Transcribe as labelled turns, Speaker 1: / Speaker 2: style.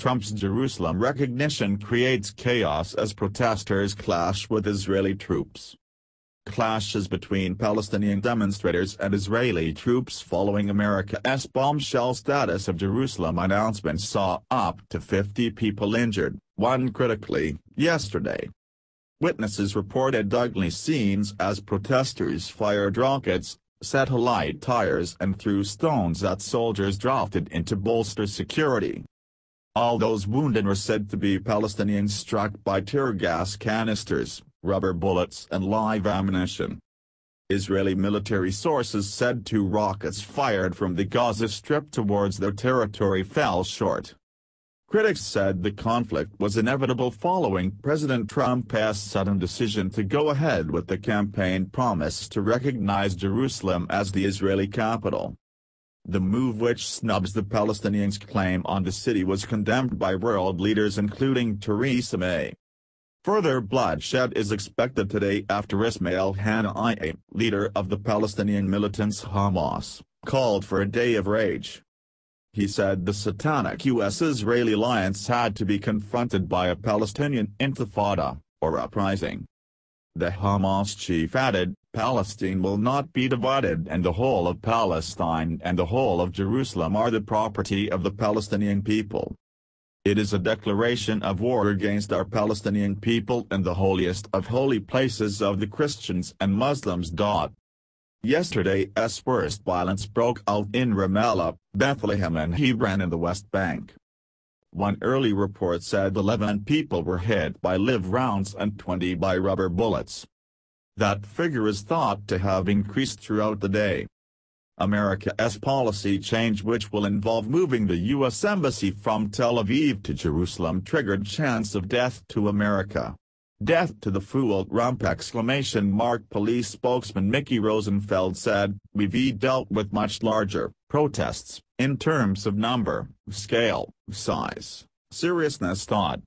Speaker 1: Trump's Jerusalem recognition creates chaos as protesters clash with Israeli troops. Clashes between Palestinian demonstrators and Israeli troops following America's bombshell status of Jerusalem announcement saw up to 50 people injured, one critically, yesterday. Witnesses reported ugly scenes as protesters fired rockets, set alight tires and threw stones at soldiers drafted into bolster security. All those wounded were said to be Palestinians struck by tear gas canisters, rubber bullets and live ammunition. Israeli military sources said two rockets fired from the Gaza Strip towards their territory fell short. Critics said the conflict was inevitable following President Trump's sudden decision to go ahead with the campaign promise to recognize Jerusalem as the Israeli capital. The move which snubs the Palestinians' claim on the city was condemned by world leaders including Theresa May. Further bloodshed is expected today after Ismail Haniyeh, leader of the Palestinian militants Hamas, called for a day of rage. He said the satanic U.S.-Israeli alliance had to be confronted by a Palestinian intifada, or uprising. The Hamas chief added, Palestine will not be divided and the whole of Palestine and the whole of Jerusalem are the property of the Palestinian people. It is a declaration of war against our Palestinian people and the holiest of holy places of the Christians and Muslims. Yesterday's worst violence broke out in Ramallah, Bethlehem and Hebron in the West Bank. One early report said 11 people were hit by live rounds and 20 by rubber bullets. That figure is thought to have increased throughout the day. America's policy change which will involve moving the U.S. Embassy from Tel Aviv to Jerusalem triggered chants of death to America. Death to the fool rump exclamation mark police spokesman Mickey Rosenfeld said, we've dealt with much larger, protests, in terms of number, scale, size, seriousness. Thought.